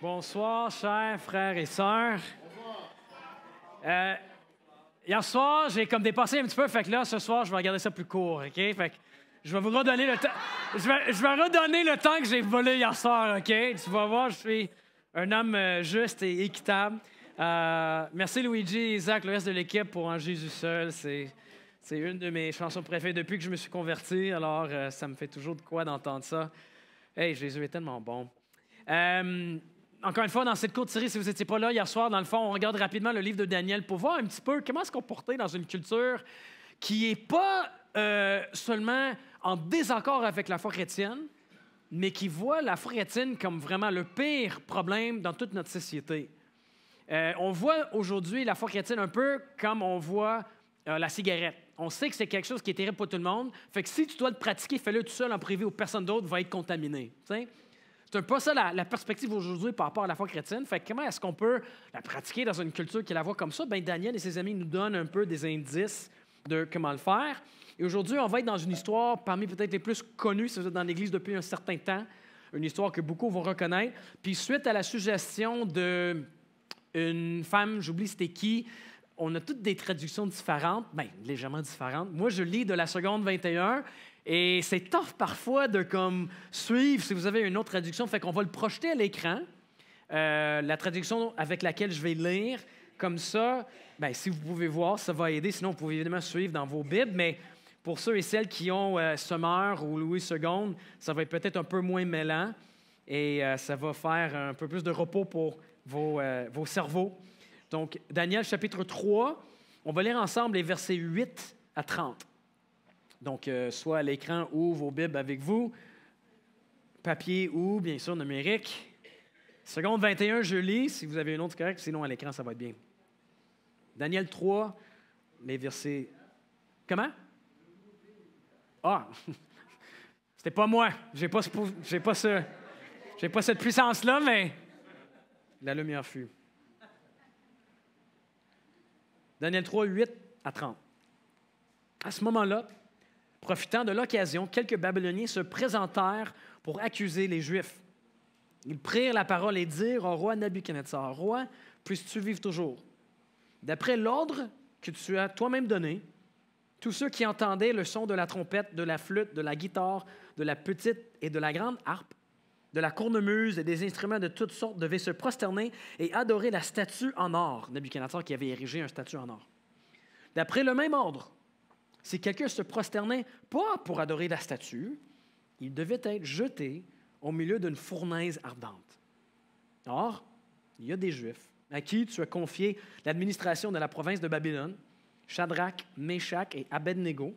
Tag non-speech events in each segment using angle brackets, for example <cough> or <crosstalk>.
Bonsoir, chers frères et sœurs. Euh, hier soir, j'ai comme dépassé un petit peu, fait que là, ce soir, je vais regarder ça plus court, OK? Fait que je vais vous redonner le temps. Je je vais redonner le temps que j'ai volé hier soir, OK? Tu vas voir, je suis un homme euh, juste et équitable. Euh, merci Luigi, Isaac, le reste de l'équipe pour un Jésus seul. C'est, une de mes chansons préférées depuis que je me suis converti, alors ça me fait toujours de quoi d'entendre ça. Hey, Jésus est tellement bon encore une fois, dans cette courte série, si vous n'étiez pas là hier soir, dans le fond, on regarde rapidement le livre de Daniel pour voir un petit peu comment qu'on portait dans une culture qui n'est pas euh, seulement en désaccord avec la foi chrétienne, mais qui voit la foi chrétienne comme vraiment le pire problème dans toute notre société. Euh, on voit aujourd'hui la foi chrétienne un peu comme on voit euh, la cigarette. On sait que c'est quelque chose qui est terrible pour tout le monde. Fait que si tu dois le pratiquer, fais-le tout seul en privé ou personne d'autre va être contaminé. sais c'est un peu ça la, perspective aujourd'hui par rapport à la foi chrétienne. Fait comment est-ce qu'on peut la pratiquer dans une culture qui la voit comme ça? Ben Daniel et ses amis nous donnent un peu des indices de comment le faire. Et aujourd'hui, on va être dans une histoire parmi peut-être les plus connues, si vous êtes dans l'Église depuis un certain temps, une histoire que beaucoup vont reconnaître. Puis suite à la suggestion d'une femme, j'oublie c'était qui, on a toutes des traductions différentes, bien, légèrement différentes. Moi, je lis de la seconde 21 et c'est tough parfois de comme suivre si vous avez une autre traduction. Fait qu'on va le projeter à l'écran. Euh, la traduction avec laquelle je vais lire, comme ça, ben, si vous pouvez voir, ça va aider. Sinon, vous pouvez évidemment suivre dans vos Bibles. Mais pour ceux et celles qui ont euh, Summer ou Louis II, ça va être peut-être un peu moins mêlant et euh, ça va faire un peu plus de repos pour vos, euh, vos cerveaux. Donc, Daniel chapitre 3, on va lire ensemble les versets 8 à 30. Donc, euh, soit à l'écran ou vos bibles avec vous, papier ou, bien sûr, numérique. Seconde 21, je lis. Si vous avez une autre, correct. Sinon, à l'écran, ça va être bien. Daniel 3, les versets. Comment? Ah! <laughs> C'était pas moi. J'ai pas, pas, ce, j'ai pas cette puissance-là, mais la lumière fut. Daniel 3, 8 à 30. À ce moment-là, Profitant de l'occasion, quelques Babyloniens se présentèrent pour accuser les Juifs. Ils prirent la parole et dirent au roi Nabuchodonosor, Roi, puisses-tu vivre toujours? D'après l'ordre que tu as toi-même donné, tous ceux qui entendaient le son de la trompette, de la flûte, de la guitare, de la petite et de la grande harpe, de la cornemuse et des instruments de toutes sortes devaient se prosterner et adorer la statue en or, Nabuchodonosor, qui avait érigé un statue en or. D'après le même ordre, si quelqu'un se prosternait pas pour adorer la statue, il devait être jeté au milieu d'une fournaise ardente. Or, il y a des Juifs à qui tu as confié l'administration de la province de Babylone, Shadrach, Meshach et Abednego.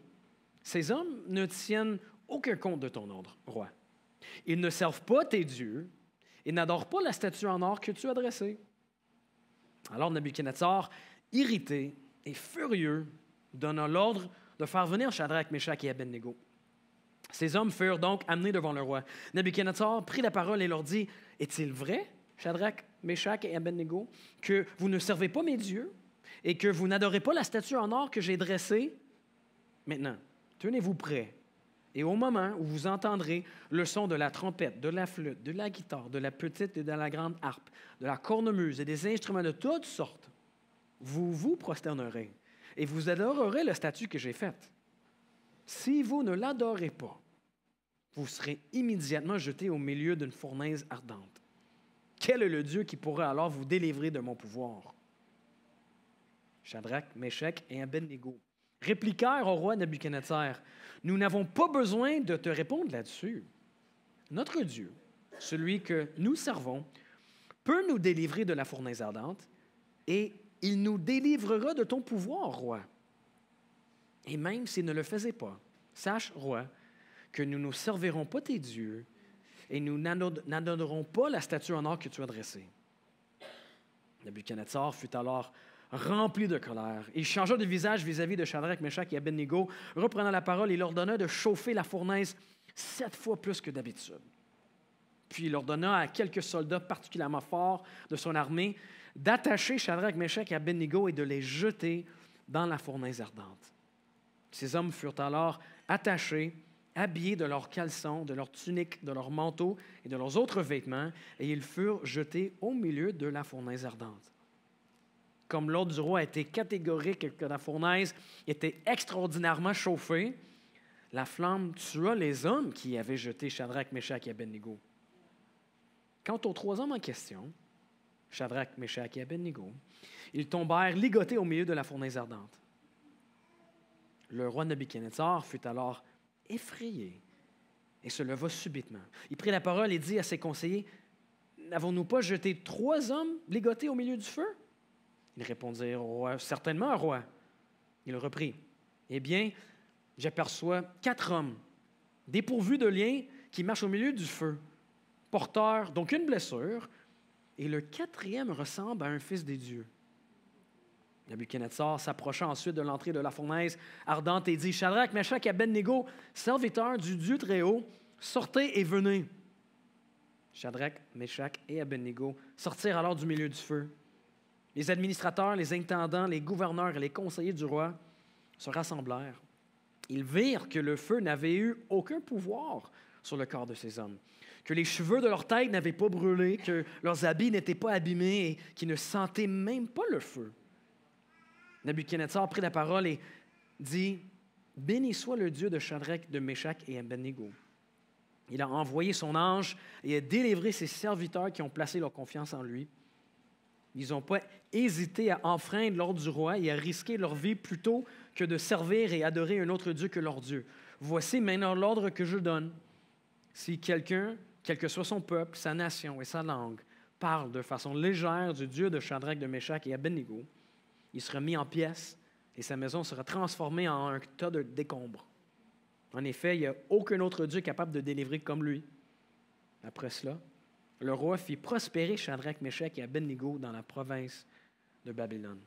Ces hommes ne tiennent aucun compte de ton ordre, roi. Ils ne servent pas tes dieux et n'adorent pas la statue en or que tu as dressée. Alors Nebuchadnezzar, irrité et furieux, donna l'ordre de faire venir Shadrach, Meshach et Abednego. Ces hommes furent donc amenés devant le roi. Nebuchadnezzar prit la parole et leur dit Est-il vrai, Shadrach, Meshach et Abednego, que vous ne servez pas mes dieux et que vous n'adorez pas la statue en or que j'ai dressée Maintenant, tenez-vous prêts. Et au moment où vous entendrez le son de la trompette, de la flûte, de la guitare, de la petite et de la grande harpe, de la cornemuse et des instruments de toutes sortes, vous vous prosternerez et vous adorerez le statut que j'ai fait. Si vous ne l'adorez pas, vous serez immédiatement jeté au milieu d'une fournaise ardente. Quel est le Dieu qui pourrait alors vous délivrer de mon pouvoir? Shadrach, Meshach et Abednego répliquèrent au roi Nabuchodonosor Nous n'avons pas besoin de te répondre là-dessus. Notre Dieu, celui que nous servons, peut nous délivrer de la fournaise ardente et il nous délivrera de ton pouvoir, roi. Et même s'il ne le faisait pas, sache, roi, que nous ne servirons pas tes dieux et nous n'adonnerons pas la statue en or que tu as dressée. fut alors rempli de colère. Il changea de visage vis-à-vis de Shadrach, Meshach et Abednego. Reprenant la parole, il ordonna de chauffer la fournaise sept fois plus que d'habitude puis il ordonna à quelques soldats particulièrement forts de son armée d'attacher Shadrach, Meshach et Abednego et de les jeter dans la fournaise ardente. Ces hommes furent alors attachés, habillés de leurs caleçons, de leurs tuniques, de leurs manteaux et de leurs autres vêtements, et ils furent jetés au milieu de la fournaise ardente. Comme l'ordre du roi était catégorique et que la fournaise était extraordinairement chauffée, la flamme tua les hommes qui avaient jeté Shadrach, Meshach et Abednego. Quant aux trois hommes en question, Shadrach, Meshach et Abednego, ils tombèrent ligotés au milieu de la fournaise ardente. Le roi Nebuchadnezzar fut alors effrayé et se leva subitement. Il prit la parole et dit à ses conseillers N'avons-nous pas jeté trois hommes ligotés au milieu du feu Ils répondirent Certainement, roi. Il reprit Eh bien, j'aperçois quatre hommes dépourvus de liens qui marchent au milieu du feu porteur une blessure, et le quatrième ressemble à un fils des dieux. Nabuchodonosor s'approcha ensuite de l'entrée de la fournaise ardente et dit Shadrach, Meshach et Abednego, serviteurs du Dieu Très-Haut, sortez et venez. Shadrach, Meshach et Abednego sortirent alors du milieu du feu. Les administrateurs, les intendants, les gouverneurs et les conseillers du roi se rassemblèrent. Ils virent que le feu n'avait eu aucun pouvoir sur le corps de ces hommes que les cheveux de leur tête n'avaient pas brûlé, que leurs habits n'étaient pas abîmés et qu'ils ne sentaient même pas le feu. Nabuchodonosor prit la parole et dit Béni soit le Dieu de Shadrach, de Meshach et Abednego. Il a envoyé son ange et a délivré ses serviteurs qui ont placé leur confiance en lui. Ils n'ont pas hésité à enfreindre l'ordre du roi et à risquer leur vie plutôt que de servir et adorer un autre Dieu que leur Dieu. Voici maintenant l'ordre que je donne. Si quelqu'un quel que soit son peuple, sa nation et sa langue, parle de façon légère du Dieu de Shadrach, de Meshach et Abednego, il sera mis en pièces et sa maison sera transformée en un tas de décombres. En effet, il n'y a aucun autre Dieu capable de délivrer comme lui. Après cela, le roi fit prospérer Shadrach, Meshach et Abednego dans la province de Babylone.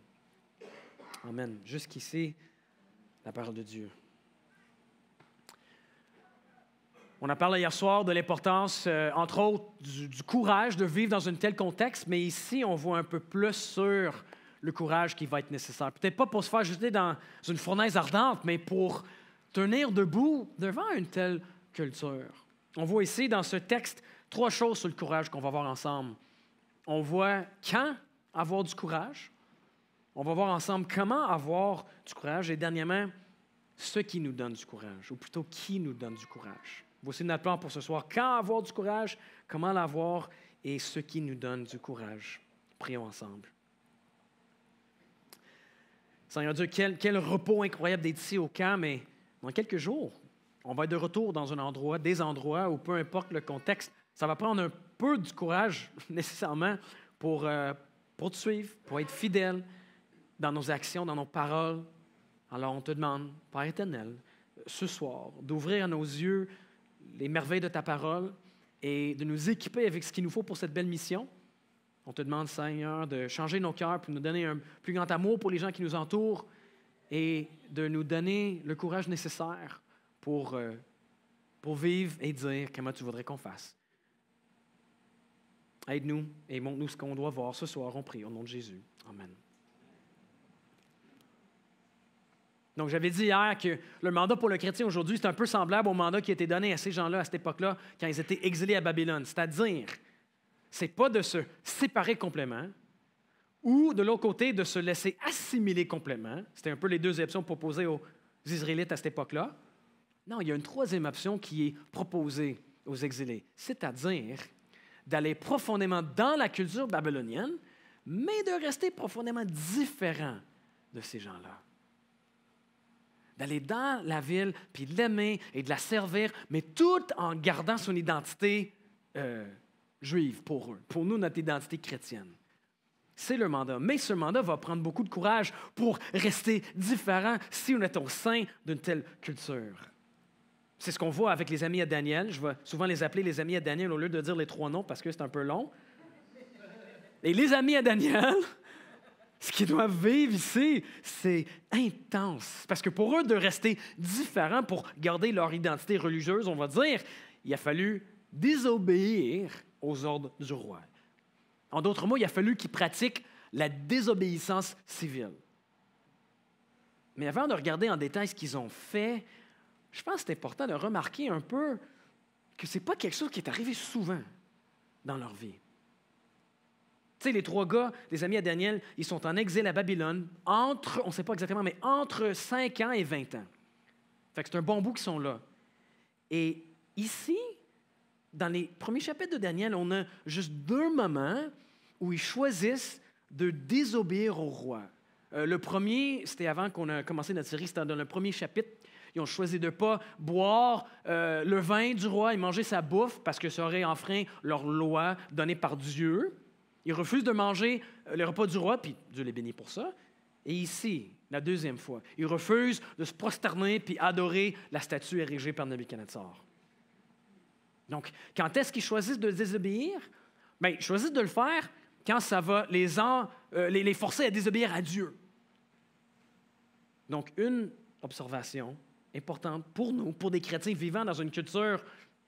Amen. Jusqu'ici, la parole de Dieu. On a parlé hier soir de l'importance, euh, entre autres, du, du, courage de vivre dans un tel contexte, mais ici, on voit un peu plus sur le courage qui va être nécessaire. Peut-être pas pour se faire jeter dans une fournaise ardente, mais pour tenir debout devant une telle culture. On voit ici dans ce texte trois choses sur le courage qu'on va voir ensemble. On voit quand avoir du courage. On va voir ensemble comment avoir du courage. Et dernièrement, ce qui nous donne du courage, ou plutôt qui nous donne du courage. Voici notre plan pour ce soir. Quand avoir du courage, comment l'avoir et ce qui nous donne du courage. Prions ensemble. Seigneur Dieu, quel, repos incroyable d'être ici au camp, mais dans quelques jours, on va être de retour dans un endroit, des endroits où peu importe le contexte, ça va prendre un peu du courage <laughs> nécessairement pour, euh, pour te suivre, pour être fidèle dans nos actions, dans nos paroles. Alors on te demande, Père éternel, ce soir, d'ouvrir nos yeux les merveilles de ta parole et de nous équiper avec ce qu'il nous faut pour cette belle mission. On te demande, Seigneur, de changer nos cœurs pour nous donner un plus grand amour pour les gens qui nous entourent et de nous donner le courage nécessaire pour, euh, pour vivre et dire comment tu voudrais qu'on fasse. Aide-nous et montre-nous ce qu'on doit voir ce soir. On prie au nom de Jésus. Amen. Donc, j'avais dit hier que le mandat pour le chrétien aujourd'hui, c'est un peu semblable au mandat qui était donné à ces gens-là à cette époque-là, quand ils étaient exilés à Babylone. C'est-à-dire, c'est pas de se séparer complètement, ou de l'autre côté, de se laisser assimiler complètement. C'était un peu les deux options proposées aux Israélites à cette époque-là. Non, il y a une troisième option qui est proposée aux exilés, c'est-à-dire d'aller profondément dans la culture babylonienne, mais de rester profondément différent de ces gens-là d'aller dans la ville, puis de l'aimer et de la servir, mais tout en gardant son identité euh, juive pour eux, pour nous, notre identité chrétienne. C'est le mandat. Mais ce mandat va prendre beaucoup de courage pour rester différent si on est au sein d'une telle culture. C'est ce qu'on voit avec les amis à Daniel. Je vais souvent les appeler les amis à Daniel au lieu de dire les trois noms parce que c'est un peu long. Et les amis à Daniel, ce qu'ils doivent vivre ici, c'est intense. Parce que pour eux de rester différents, pour garder leur identité religieuse, on va dire, il a fallu désobéir aux ordres du roi. En d'autres mots, il a fallu qu'ils pratiquent la désobéissance civile. Mais avant de regarder en détail ce qu'ils ont fait, je pense que c'est important de remarquer un peu que ce n'est pas quelque chose qui est arrivé souvent dans leur vie les trois gars, les amis à Daniel, ils sont en exil à Babylone, entre, on ne sait pas exactement, mais entre 5 ans et 20 ans. Fait c'est un bon bout qu'ils sont là. Et ici, dans les premiers chapitres de Daniel, on a juste deux moments où ils choisissent de désobéir au roi. Euh, le premier, c'était avant qu'on a commencé notre série, c'était dans le premier chapitre. Ils ont choisi de ne pas boire euh, le vin du roi et manger sa bouffe parce que ça aurait enfreint leur loi donnée par Dieu. Ils refusent de manger euh, le repas du roi, puis Dieu les bénit pour ça. Et ici, la deuxième fois, ils refusent de se prosterner puis adorer la statue érigée par Nebuchadnezzar. Donc, quand est-ce qu'ils choisissent de désobéir? Bien, ils choisissent de le faire quand ça va les, euh, les, les forcer à désobéir à Dieu. Donc, une observation importante pour nous, pour des chrétiens vivant dans une culture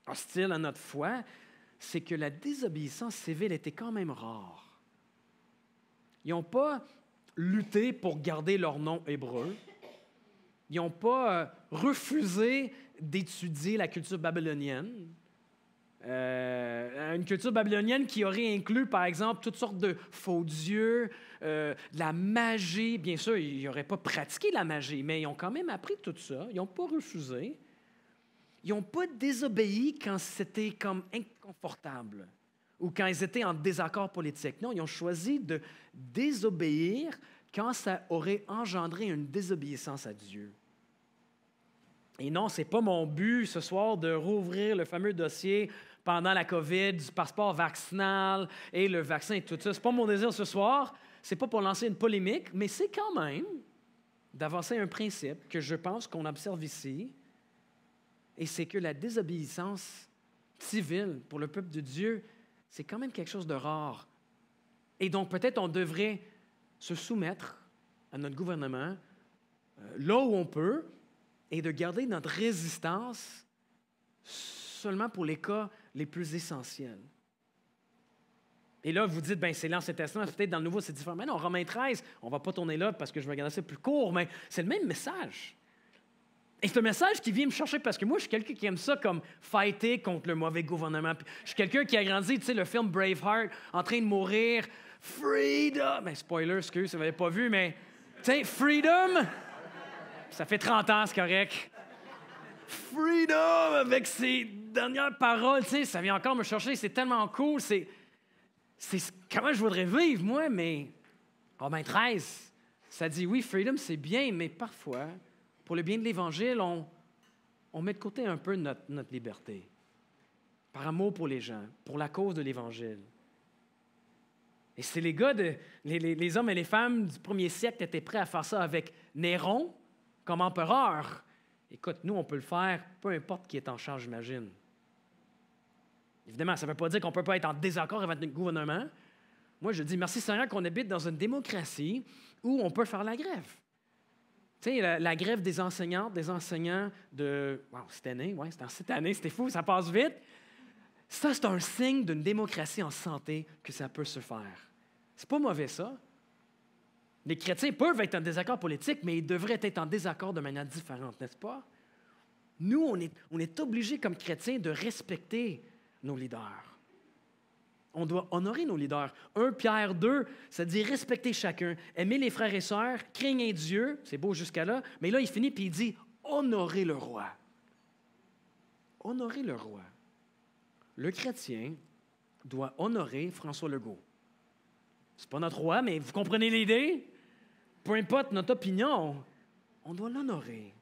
hostile à notre foi, c'est que la désobéissance civile était quand même rare. Ils n'ont pas lutté pour garder leur nom hébreu. Ils n'ont pas euh, refusé d'étudier la culture babylonienne. Euh, une culture babylonienne qui aurait inclus, par exemple, toutes sortes de faux dieux, euh, la magie. Bien sûr, ils n'auraient pas pratiqué la magie, mais ils ont quand même appris tout ça. Ils n'ont pas refusé ils n'ont pas désobéi quand c'était comme inconfortable ou quand ils étaient en désaccord politique. Non, ils ont choisi de désobéir quand ça aurait engendré une désobéissance à Dieu. Et non, ce n'est pas mon but ce soir de rouvrir le fameux dossier pendant la COVID du passeport vaccinal et le vaccin et tout ça. Ce n'est pas mon désir ce soir. Ce n'est pas pour lancer une polémique, mais c'est quand même d'avancer un principe que je pense qu'on observe ici, et c'est que la désobéissance civile pour le peuple de Dieu, c'est quand même quelque chose de rare. Et donc peut-être on devrait se soumettre à notre gouvernement euh, là où on peut et de garder notre résistance seulement pour les cas les plus essentiels. Et là, vous dites, ben c'est l'Ancien Testament, peut-être dans le Nouveau, c'est différent. Mais non, Romains 13, on ne va pas tourner là parce que je vais regarder ça plus court, mais c'est le même message c'est un message qui vient me chercher parce que moi, je suis quelqu'un qui aime ça comme fighter contre le mauvais gouvernement. je suis quelqu'un qui a grandi, tu sais, le film Braveheart, en train de mourir. Freedom! Ben, spoiler, excuse, vous n'avez pas vu, mais. Tu freedom! Ça fait 30 ans, c'est correct. Freedom! Avec ses dernières paroles, tu sais, ça vient encore me chercher, c'est tellement cool, c'est. C'est comment je voudrais vivre, moi, mais. Oh, ben, 13, ça dit oui, freedom, c'est bien, mais parfois, pour le bien de l'Évangile, on, met de côté un peu notre, liberté, par amour pour les gens, pour la cause de l'Évangile. Et c'est les gars, les, hommes et les femmes du premier siècle étaient prêts à faire ça avec Néron comme empereur. Écoute, nous, on peut le faire, peu importe qui est en charge, j'imagine. Évidemment, ça ne veut pas dire qu'on ne peut pas être en désaccord avec notre gouvernement. Moi, je dis merci Seigneur qu'on habite dans une démocratie où on peut faire la grève. Tu sais, la, grève des enseignantes, des enseignants de. cette année, ouais, c'était cette année, c'était fou, ça passe vite. Ça, c'est un signe d'une démocratie en santé que ça peut se faire. C'est pas mauvais, ça. Les chrétiens peuvent être en désaccord politique, mais ils devraient être en désaccord de manière différente, n'est-ce pas? Nous, on est, on est obligés comme chrétiens de respecter nos leaders on doit honorer nos leaders. 1 Pierre 2, ça dit respecter chacun, aimer les frères et sœurs, craignez Dieu, c'est beau jusqu'à là, mais là il finit puis il dit honorer le roi. Honorer le roi. Le chrétien doit honorer François Legault. C'est pas notre roi, mais vous comprenez l'idée? Peu importe notre opinion, on doit l'honorer.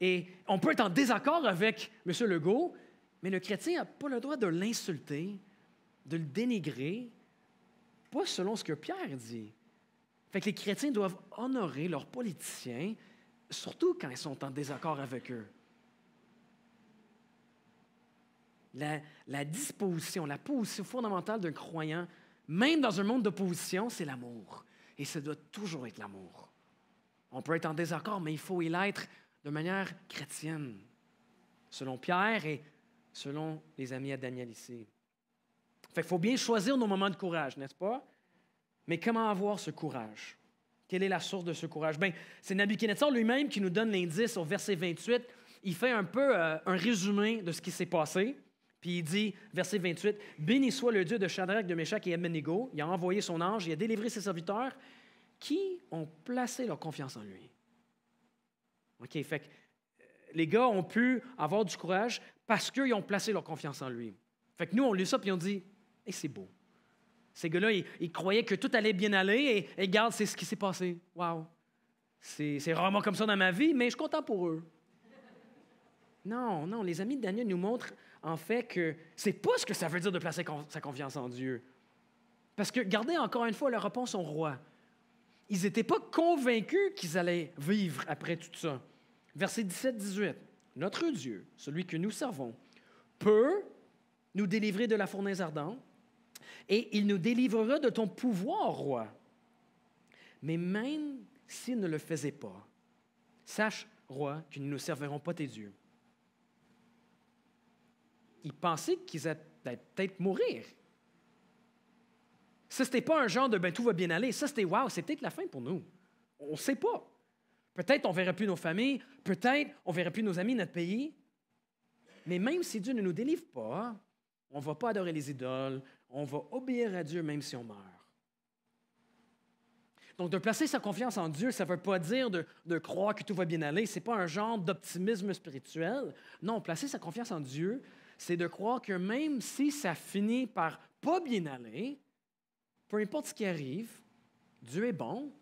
Et on peut être en désaccord avec M. Legault, mais le chrétien n'a pas le droit de l'insulter, de le dénigrer, pas selon ce que Pierre dit. Fait que les chrétiens doivent honorer leurs politiciens, surtout quand ils sont en désaccord avec eux. La, disposition, la position fondamentale d'un croyant, même dans un monde d'opposition, c'est l'amour. Et ça doit toujours être l'amour. On peut être en désaccord, mais il faut y l'être de manière chrétienne, selon Pierre et selon les amis à Daniel ici il faut bien choisir nos moments de courage, n'est-ce pas? Mais comment avoir ce courage? Quelle est la source de ce courage? Bien, c'est Nabuchodonosor lui-même qui nous donne l'indice au verset 28. Il fait un peu euh, un résumé de ce qui s'est passé. Puis il dit, verset 28, Béni soit le Dieu de Shadrach, de Meshach et Abednego. Il a envoyé son ange, il a délivré ses serviteurs qui ont placé leur confiance en lui. OK, fait que euh, les gars ont pu avoir du courage parce qu'ils ont placé leur confiance en lui. Fait que nous, on lit ça puis on dit et c'est beau. Ces gars-là, ils, croyaient que tout allait bien aller et, regarde, c'est ce qui s'est passé. Waouh. C'est rarement comme ça dans ma vie, mais je suis content pour eux. Non, non, les amis de Daniel nous montrent en fait que c'est pas ce que ça veut dire de placer sa confiance en Dieu. Parce que, regardez encore une fois leur réponse au roi. Ils n'étaient pas convaincus qu'ils allaient vivre après tout ça. Verset 17-18. Notre Dieu, celui que nous servons, peut nous délivrer de la fournaise ardente et il nous délivrera de ton pouvoir, roi. Mais même s'il ne le faisait pas, sache, roi, ne nous serviront pas tes dieux. Ils pensaient qu'ils allaient peut-être mourir. Ça, n'était pas un genre de ben, tout va bien aller. Ça, c'était waouh, c'est peut-être la fin pour nous. On ne sait pas. Peut-être on ne verra plus nos familles, peut-être on ne verra plus nos amis, notre pays. Mais même si Dieu ne nous délivre pas, on ne va pas adorer les idoles, on va obéir à Dieu même si on meurt. Donc, de placer sa confiance en Dieu, ça ne veut pas dire de, croire que tout va bien aller. Ce n'est pas un genre d'optimisme spirituel. Non, placer sa confiance en Dieu, c'est de croire que même si ça finit par pas bien aller, peu importe ce qui arrive, Dieu est bon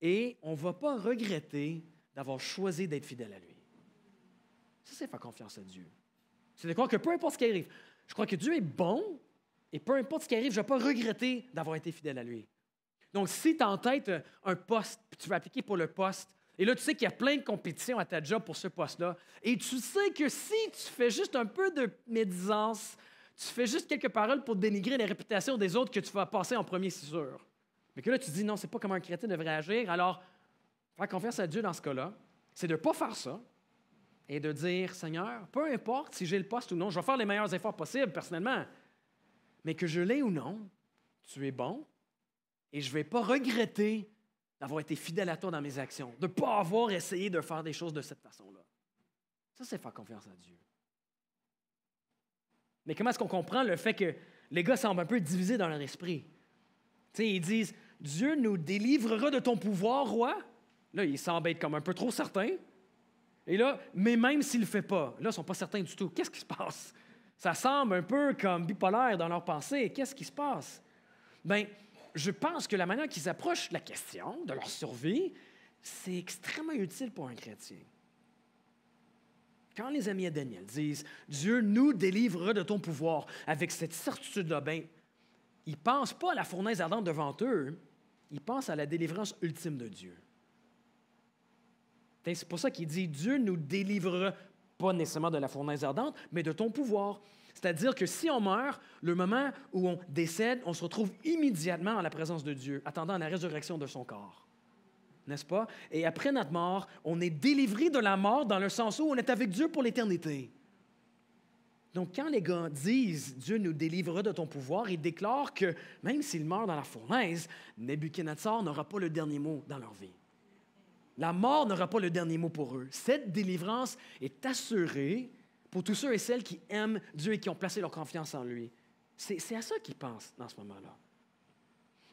et on ne va pas regretter d'avoir choisi d'être fidèle à lui. Ça, c'est faire confiance à Dieu. C'est de croire que peu importe ce qui arrive, je crois que Dieu est bon et peu importe ce qui arrive, je ne vais pas regretter d'avoir été fidèle à lui. Donc, si tu as en tête euh, un poste, puis tu vas appliquer pour le poste, et là, tu sais qu'il y a plein de compétitions à ta job pour ce poste-là, et tu sais que si tu fais juste un peu de médisance, tu fais juste quelques paroles pour dénigrer la réputation des autres que tu vas passer en premier, c'est sûr. Mais que là, tu dis non, c'est pas comment un chrétien devrait agir. Alors, faire confiance à Dieu dans ce cas-là, c'est de ne pas faire ça et de dire Seigneur, peu importe si j'ai le poste ou non, je vais faire les meilleurs efforts possibles personnellement mais que je l'ai ou non, tu es bon et je ne vais pas regretter d'avoir été fidèle à toi dans mes actions, de ne pas avoir essayé de faire des choses de cette façon-là. Ça, c'est faire confiance à Dieu. Mais comment est-ce qu'on comprend le fait que les gars semblent un peu divisés dans leur esprit? ils disent Dieu nous délivrera de ton pouvoir, roi. Là, ils semblent être comme un peu trop certains. Et là, mais même s'il ne le fait pas, là, ils ne sont pas certains du tout. Qu'est-ce qui se passe? Ça semble un peu comme bipolaire dans leur pensée. Qu'est-ce qui se passe? Bien, je pense que la manière qu'ils approchent la question de leur survie, c'est extrêmement utile pour un chrétien. Quand les amis à Daniel disent Dieu nous délivre de ton pouvoir avec cette certitude-là, bien, ils ne pensent pas à la fournaise ardente devant eux, ils pensent à la délivrance ultime de Dieu. C'est pour ça qu'il dit Dieu nous délivre pas nécessairement de la fournaise ardente, mais de ton pouvoir. C'est-à-dire que si on meurt, le moment où on décède, on se retrouve immédiatement en la présence de Dieu, attendant la résurrection de son corps. N'est-ce pas? Et après notre mort, on est délivré de la mort dans le sens où on est avec Dieu pour l'éternité. Donc, quand les gars disent Dieu nous délivrera de ton pouvoir, ils déclarent que même s'ils meurent dans la fournaise, Nebuchadnezzar n'aura pas le dernier mot dans leur vie. La mort n'aura pas le dernier mot pour eux. Cette délivrance est assurée pour tous ceux et celles qui aiment Dieu et qui ont placé leur confiance en lui. C'est à ça qu'ils pensent dans ce moment-là.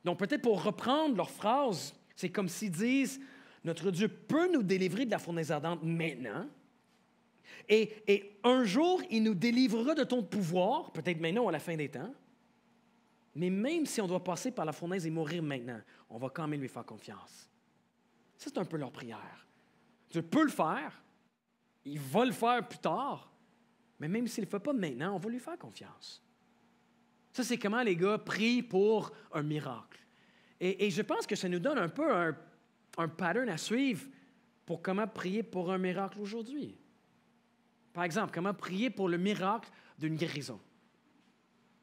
Donc peut-être pour reprendre leur phrase, c'est comme s'ils disent, notre Dieu peut nous délivrer de la fournaise ardente maintenant, et, un jour, il nous délivrera de ton pouvoir, peut-être maintenant ou à la fin des temps, mais même si on doit passer par la fournaise et mourir maintenant, on va quand même lui faire confiance. Ça, c'est un peu leur prière. Dieu peut le faire. Il va le faire plus tard. Mais même s'il ne le fait pas maintenant, on va lui faire confiance. Ça, c'est comment les gars prient pour un miracle. Et, je pense que ça nous donne un peu un, pattern à suivre pour comment prier pour un miracle aujourd'hui. Par exemple, comment prier pour le miracle d'une guérison.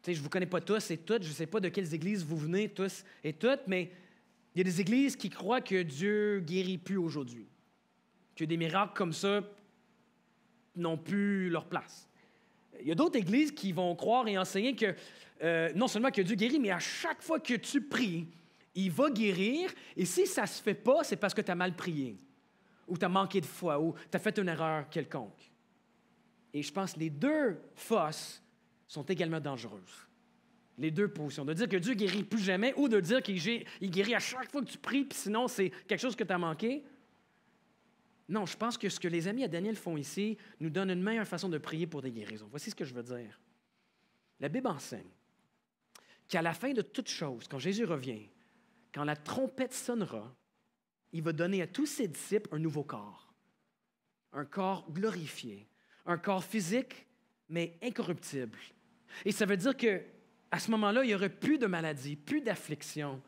je ne vous connais pas tous et toutes, je ne sais pas de quelles églises vous venez tous et toutes, mais il y a des églises qui croient que Dieu guérit plus aujourd'hui, que des miracles comme ça n'ont plus leur place. Il y a d'autres églises qui vont croire et enseigner que euh, non seulement que Dieu guérit, mais à chaque fois que tu pries, il va guérir, et si ça ne se fait pas, c'est parce que tu as mal prié, ou tu as manqué de foi, ou tu as fait une erreur quelconque. Et je pense que les deux fosses sont également dangereuses les deux positions. De dire que Dieu guérit plus jamais ou de dire qu'il guérit à chaque fois que tu pries, puis sinon c'est quelque chose que tu as manqué. Non, je pense que ce que les amis à Daniel font ici nous donne une meilleure façon de prier pour des guérisons. Voici ce que je veux dire. La Bible enseigne qu'à la fin de toute chose, quand Jésus revient, quand la trompette sonnera, il va donner à tous ses disciples un nouveau corps, un corps glorifié, un corps physique, mais incorruptible. Et ça veut dire que à ce moment-là, il n'y aurait plus de maladies, plus d'afflictions.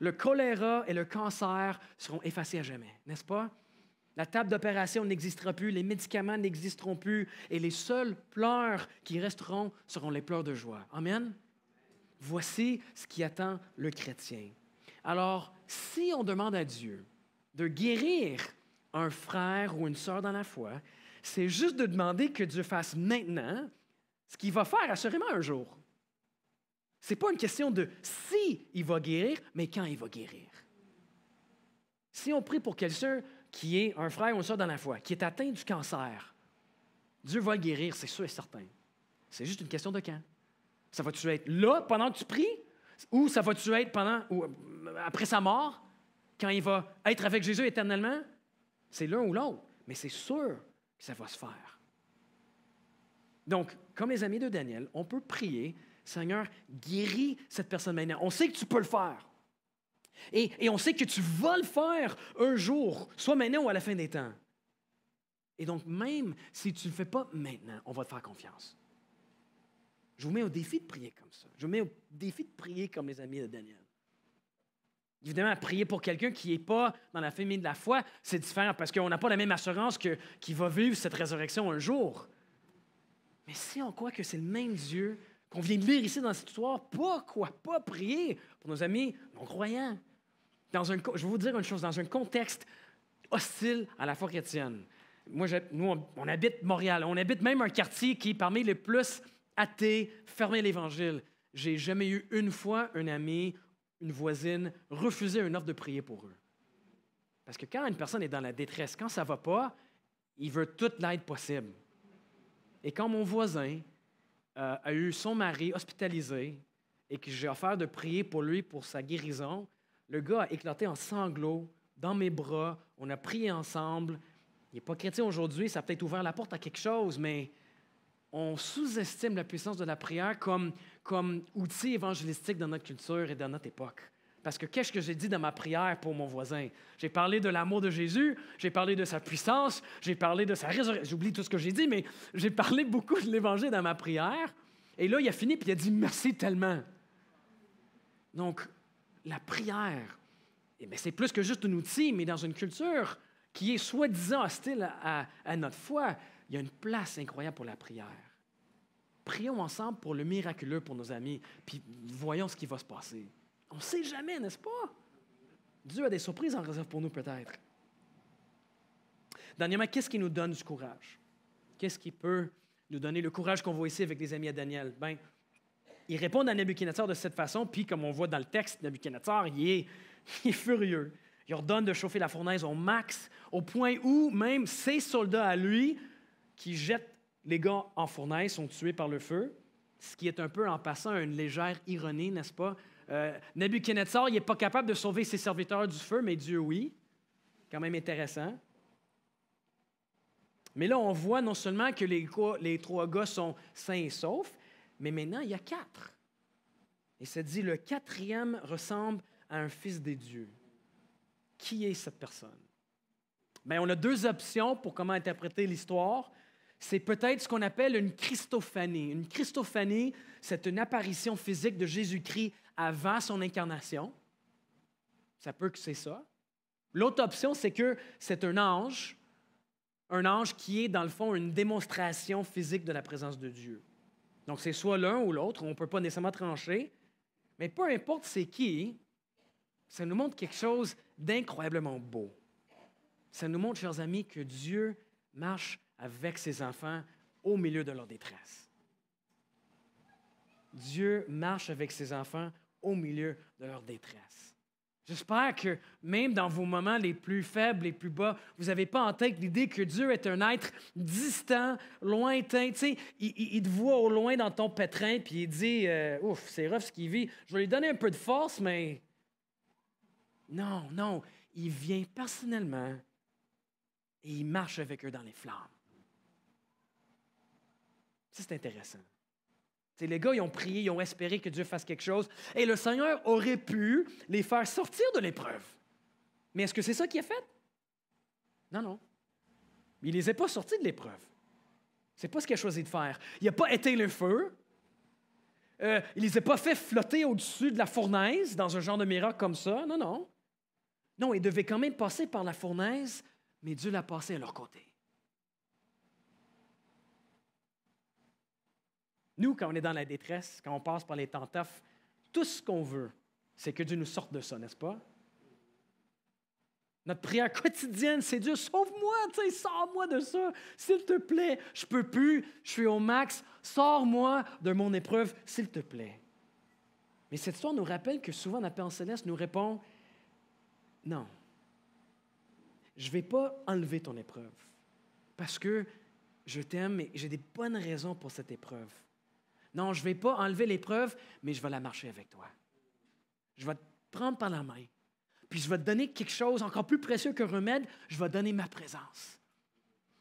Le choléra et le cancer seront effacés à jamais, n'est-ce pas? La table d'opération n'existera plus, les médicaments n'existeront plus, et les seules pleurs qui resteront seront les pleurs de joie. Amen? Voici ce qui attend le chrétien. Alors, si on demande à Dieu de guérir un frère ou une sœur dans la foi, c'est juste de demander que Dieu fasse maintenant ce qu'il va faire assurément un jour. Ce n'est pas une question de si il va guérir, mais quand il va guérir. Si on prie pour quelqu'un qui est un frère ou une soeur dans la foi, qui est atteint du cancer, Dieu va le guérir, c'est sûr et certain. C'est juste une question de quand. Ça va-tu être là pendant que tu pries? Ou ça va-tu être pendant ou euh, après sa mort, quand il va être avec Jésus éternellement? C'est l'un ou l'autre, mais c'est sûr que ça va se faire. Donc, comme les amis de Daniel, on peut prier Seigneur, guéris cette personne maintenant. On sait que tu peux le faire. Et, on sait que tu vas le faire un jour, soit maintenant ou à la fin des temps. Et donc, même si tu ne le fais pas maintenant, on va te faire confiance. Je vous mets au défi de prier comme ça. Je vous mets au défi de prier comme mes amis de Daniel. Évidemment, prier pour quelqu'un qui n'est pas dans la famille de la foi, c'est différent parce qu'on n'a pas la même assurance qu'il va vivre cette résurrection un jour. Mais si on croit que c'est le même Dieu qu'on vient de lire ici dans cette histoire, pourquoi pas prier pour nos amis non-croyants? Dans je vais vous dire une chose, dans un contexte hostile à la foi chrétienne. Moi, nous, on, habite Montréal, on habite même un quartier qui est parmi les plus athées, fermé l'Évangile. J'ai jamais eu une fois un ami, une voisine, refuser une offre de prier pour eux. Parce que quand une personne est dans la détresse, quand ça ne va pas, il veut toute l'aide possible. Et quand mon voisin euh, a eu son mari hospitalisé et que j'ai offert de prier pour lui pour sa guérison, le gars a éclaté en sanglots dans mes bras. On a prié ensemble. Il n'est pas chrétien aujourd'hui, ça a peut-être ouvert la porte à quelque chose, mais on sous-estime la puissance de la prière comme, comme outil évangélistique dans notre culture et dans notre époque. Parce que qu'est-ce que j'ai dit dans ma prière pour mon voisin? J'ai parlé de l'amour de Jésus, j'ai parlé de sa puissance, j'ai parlé de sa résurrection. J'oublie tout ce que j'ai dit, mais <laughs> j'ai parlé beaucoup de l'Évangile dans ma prière. Et là, il a fini, puis il a dit merci tellement. Donc, la prière, mais eh c'est plus que juste un outil, mais dans une culture qui est soi-disant hostile à notre foi, il y a une place incroyable pour la prière. Prions ensemble pour le miraculeux pour nos amis, puis voyons ce qui va se passer. On ne sait jamais, n'est-ce pas? Dieu a des surprises en réserve pour nous peut-être. Dernièrement, qu'est-ce qui nous donne du courage? Qu'est-ce qui peut nous donner le courage qu'on voit ici avec les amis à Daniel? Ben, ils répondent à Nebuchadnezzar de cette façon, puis comme on voit dans le texte, Nebuchadnezzar, il est, <laughs> il est furieux. Il ordonne de chauffer la fournaise au max, au point où même ses soldats à lui, qui jettent les gars en fournaise, sont tués par le feu, ce qui est un peu en passant une légère ironie, n'est-ce pas, euh, Nebuchadnezzar, il n'est pas capable de sauver ses serviteurs du feu, mais Dieu, oui. Quand même intéressant. Mais là, on voit non seulement que les, trois gars sont sains et saufs, mais maintenant, il y a quatre. Et ça dit, le quatrième ressemble à un fils des dieux. Qui est cette personne? Ben, on a deux options pour comment interpréter l'histoire. C'est peut-être ce qu'on appelle une christophanie. Une christophanie, c'est une apparition physique de Jésus-Christ avant son incarnation. Ça peut que c'est ça. L'autre option, c'est que c'est un ange, un ange qui est, dans le fond, une démonstration physique de la présence de Dieu. Donc, c'est soit l'un ou l'autre, on ne peut pas nécessairement trancher, mais peu importe c'est qui, ça nous montre quelque chose d'incroyablement beau. Ça nous montre, chers amis, que Dieu marche avec ses enfants au milieu de leur détresse. Dieu marche avec ses enfants au milieu de leur détresse. J'espère que même dans vos moments les plus faibles, les plus bas, vous n'avez pas en tête l'idée que Dieu est un être distant, lointain. Tu sais, il, te voit au loin dans ton pétrin, puis il dit euh, Ouf, c'est rough ce qu'il vit. Je vais lui donner un peu de force, mais. Non, non. Il vient personnellement et il marche avec eux dans les flammes. Ça, c'est intéressant les gars, ils ont prié, ils ont espéré que Dieu fasse quelque chose. Et le Seigneur aurait pu les faire sortir de l'épreuve. Mais est-ce que c'est ça qui a fait? Non, non. Il ne les a pas sortis de l'épreuve. C'est pas ce qu'il a choisi de faire. Il n'a pas éteint le feu. Euh, il ne les a pas fait flotter au-dessus de la fournaise dans un genre de miracle comme ça. Non, non. Non, ils devaient quand même passer par la fournaise, mais Dieu l'a passé à leur côté. Nous, quand on est dans la détresse, quand on passe par les temps tout ce qu'on veut, c'est que Dieu nous sorte de ça, n'est-ce pas? Notre prière quotidienne, c'est Dieu, sauve-moi, sors-moi de ça, s'il te plaît. Je peux plus, je suis au max, sors-moi de mon épreuve, s'il te plaît. Mais cette histoire nous rappelle que souvent la paix en céleste nous répond Non, je ne vais pas enlever ton épreuve parce que je t'aime et j'ai des bonnes raisons pour cette épreuve. Non, je ne vais pas enlever l'épreuve, mais je vais la marcher avec toi. Je vais te prendre par la main. Puis je vais te donner quelque chose encore plus précieux que remède, je vais donner ma présence.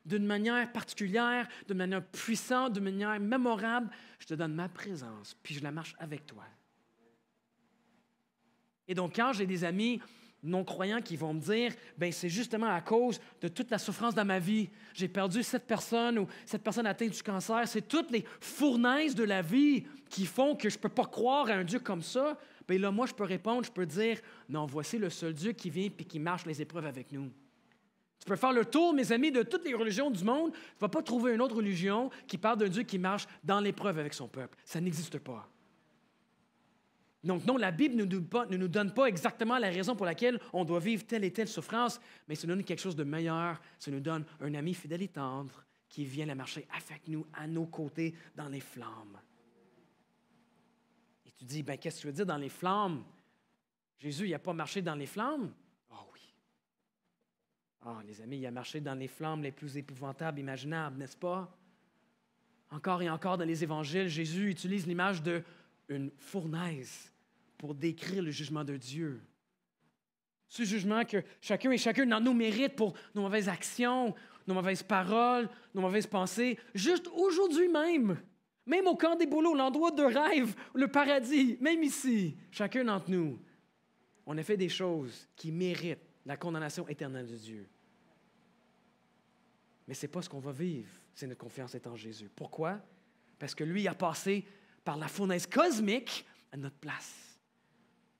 D'une manière particulière, d'une manière puissante, d'une manière mémorable, je te donne ma présence, puis je la marche avec toi. Et donc, quand j'ai des amis non-croyants qui vont me dire, ben c'est justement à cause de toute la souffrance dans ma vie. J'ai perdu cette personne ou cette personne atteinte du cancer. C'est toutes les fournaises de la vie qui font que je ne peux pas croire à un Dieu comme ça. Ben là, moi, je peux répondre, je peux dire, non, voici le seul Dieu qui vient et qui marche les épreuves avec nous. Tu peux faire le tour, mes amis, de toutes les religions du monde. Tu ne vas pas trouver une autre religion qui parle d'un Dieu qui marche dans l'épreuve avec son peuple. Ça n'existe pas. Donc non, la Bible ne nous, donne pas exactement la raison pour laquelle on doit vivre telle et telle souffrance, mais ça nous donne quelque chose de meilleur. Ça nous donne un ami fidèle et tendre qui vient la marcher avec nous, à nos côtés, dans les flammes. Et tu dis, ben qu'est-ce que tu veux dire dans les flammes? Jésus, il a pas marché dans les flammes? Oh oui. Ah, les amis, il a marché dans les flammes les plus épouvantables imaginables, n'est-ce pas? Encore et encore dans les évangiles, Jésus utilise l'image de une fournaise pour décrire le jugement de Dieu. Ce jugement que chacun et chacune d'entre nous mérite pour nos mauvaises actions, nos mauvaises paroles, nos mauvaises pensées, juste aujourd'hui même, même au camp des boulots, l'endroit de rêve, le paradis, même ici, chacun d'entre nous, on a fait des choses qui méritent la condamnation éternelle de Dieu. Mais ce n'est pas ce qu'on va vivre, c'est notre confiance est en Jésus. Pourquoi? Parce que lui a passé par la fournaise cosmique à notre place.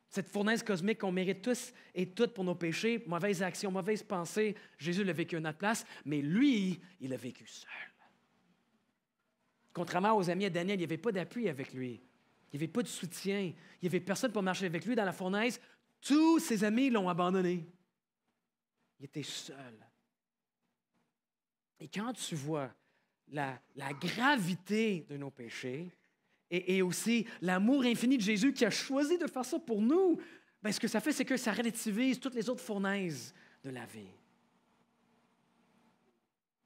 Cette fournaise cosmique qu'on mérite tous et toutes pour nos péchés, mauvaises actions, mauvaises pensées, Jésus l'a vécu à notre place, mais lui, il l'a vécu seul. Contrairement aux amis à Daniel, il n'y avait pas d'appui avec lui. Il n'y avait pas de soutien. Il n'y avait personne pour marcher avec lui dans la fournaise. Tous ses amis l'ont abandonné. Il était seul. Et quand tu vois la gravité de nos péchés, et, aussi l'amour infini de Jésus qui a choisi de faire ça pour nous, Ben, ce que ça fait, c'est que ça relativise toutes les autres fournaises de la vie.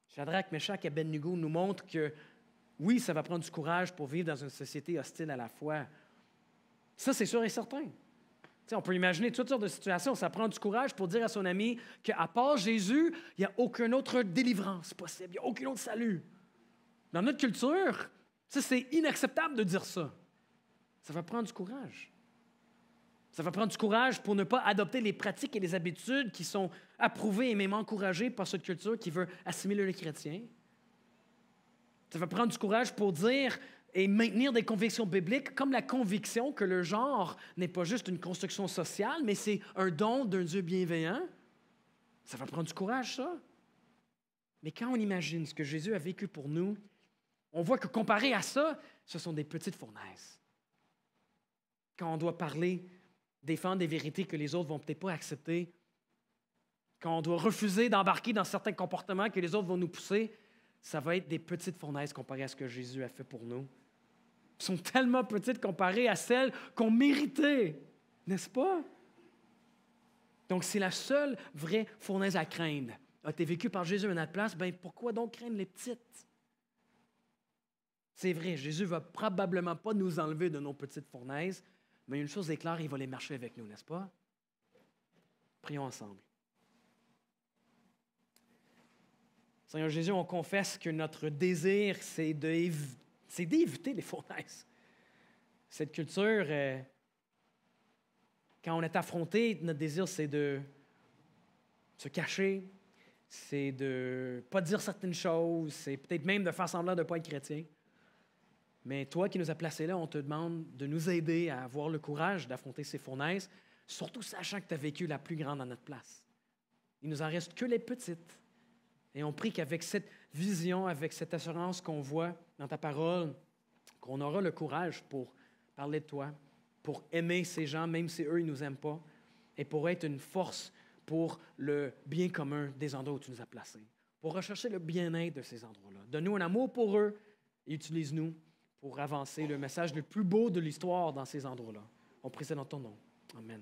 Shadrach, Meshach et Abednego nous montrent que oui, ça va prendre du courage pour vivre dans une société hostile à la foi. Ça, c'est sûr et certain. on peut imaginer toutes sortes de situations. Ça prend du courage pour dire à son ami qu'à part Jésus, il n'y a aucune autre délivrance possible, il n'y a aucun autre salut. Dans notre culture, ça, c'est inacceptable de dire ça. Ça va prendre du courage. Ça va prendre du courage pour ne pas adopter les pratiques et les habitudes qui sont approuvées et même encouragées par cette culture qui veut assimiler les chrétiens. Ça va prendre du courage pour dire et maintenir des convictions bibliques comme la conviction que le genre n'est pas juste une construction sociale, mais c'est un don d'un Dieu bienveillant. Ça va prendre du courage, ça. Mais quand on imagine ce que Jésus a vécu pour nous, on voit que comparé à ça, ce sont des petites fournaises. Quand on doit parler, défendre des vérités que les autres vont peut-être pas accepter, quand on doit refuser d'embarquer dans certains comportements que les autres vont nous pousser, ça va être des petites fournaises comparées à ce que Jésus a fait pour nous. Elles sont tellement petites comparées à celles qu'on méritait, n'est-ce pas? Donc, c'est la seule vraie fournaise à craindre. a été vécu par Jésus à notre place? Ben, pourquoi donc craindre les petites? C'est vrai, Jésus ne va probablement pas nous enlever de nos petites fournaises, mais une chose est claire, il va les marcher avec nous, n'est-ce pas? Prions ensemble. Seigneur Jésus, on confesse que notre désir, c'est d'éviter les <laughs> fournaises. Cette culture, euh, quand on est affronté, notre désir, c'est de se cacher, c'est de pas dire certaines choses, c'est peut-être même de faire semblant de ne pas être chrétien. Mais toi qui nous as placés là, on te demande de nous aider à avoir le courage d'affronter ces fournaises, surtout sachant que tu as vécu la plus grande à notre place. Il nous en reste que les petites. Et on prie qu'avec cette vision, avec cette assurance qu'on voit dans ta parole, qu'on aura le courage pour parler de toi, pour aimer ces gens, même si eux, ils ne nous aiment pas, et pour être une force pour le bien commun des endroits où tu nous as placés, pour rechercher le bien-être de ces endroits-là. Donne-nous un amour pour eux et utilise-nous pour avancer le message le plus beau de l'histoire dans ces endroits-là. On prie ça dans ton nom. Amen.